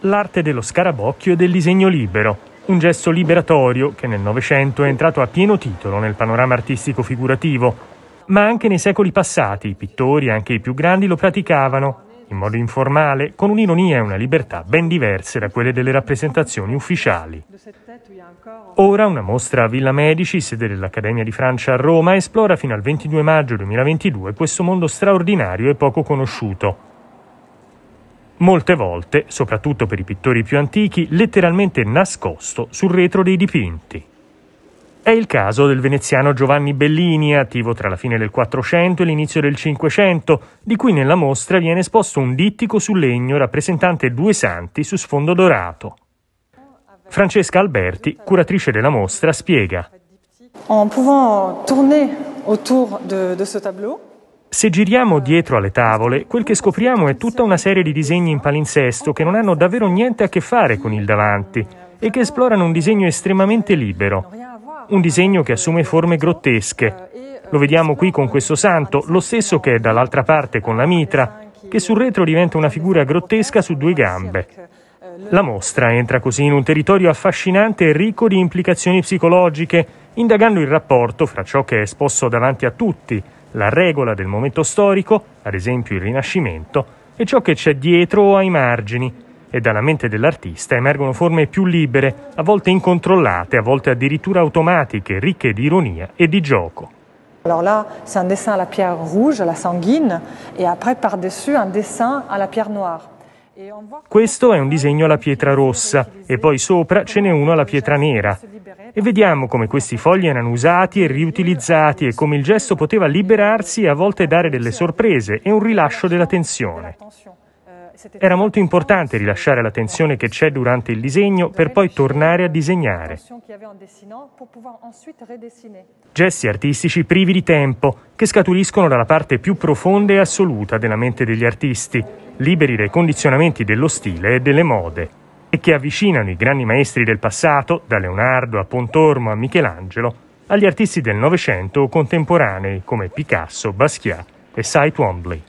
l'arte dello scarabocchio e del disegno libero, un gesto liberatorio che nel Novecento è entrato a pieno titolo nel panorama artistico figurativo, ma anche nei secoli passati i pittori, anche i più grandi, lo praticavano, in modo informale, con un'ironia e una libertà ben diverse da quelle delle rappresentazioni ufficiali. Ora una mostra a Villa Medici, sede dell'Accademia di Francia a Roma, esplora fino al 22 maggio 2022 questo mondo straordinario e poco conosciuto molte volte, soprattutto per i pittori più antichi, letteralmente nascosto sul retro dei dipinti. È il caso del veneziano Giovanni Bellini, attivo tra la fine del 400 e l'inizio del 500, di cui nella mostra viene esposto un dittico su legno rappresentante due santi su sfondo dorato. Francesca Alberti, curatrice della mostra, spiega. En pouvant tourner autour de, de ce tableau, se giriamo dietro alle tavole, quel che scopriamo è tutta una serie di disegni in palinsesto che non hanno davvero niente a che fare con il davanti e che esplorano un disegno estremamente libero. Un disegno che assume forme grottesche. Lo vediamo qui con questo santo, lo stesso che è dall'altra parte con la mitra, che sul retro diventa una figura grottesca su due gambe. La mostra entra così in un territorio affascinante e ricco di implicazioni psicologiche, indagando il rapporto fra ciò che è esposto davanti a tutti, la regola del momento storico, ad esempio il Rinascimento, e ciò che c'è dietro o ai margini, e dalla mente dell'artista emergono forme più libere, a volte incontrollate, a volte addirittura automatiche, ricche di ironia e di gioco. Allora là, c'est un dessin alla pierre rouge, à la sanguine, e poi par-dessus un dessin alla pierre noire. Questo è un disegno alla pietra rossa e poi sopra ce n'è uno alla pietra nera. E vediamo come questi fogli erano usati e riutilizzati e come il gesto poteva liberarsi e a volte dare delle sorprese e un rilascio della tensione. Era molto importante rilasciare la tensione che c'è durante il disegno per poi tornare a disegnare. Gesti artistici privi di tempo, che scaturiscono dalla parte più profonda e assoluta della mente degli artisti, liberi dai condizionamenti dello stile e delle mode, e che avvicinano i grandi maestri del passato, da Leonardo a Pontormo a Michelangelo, agli artisti del Novecento o contemporanei come Picasso, Basquiat e Cy Twombly.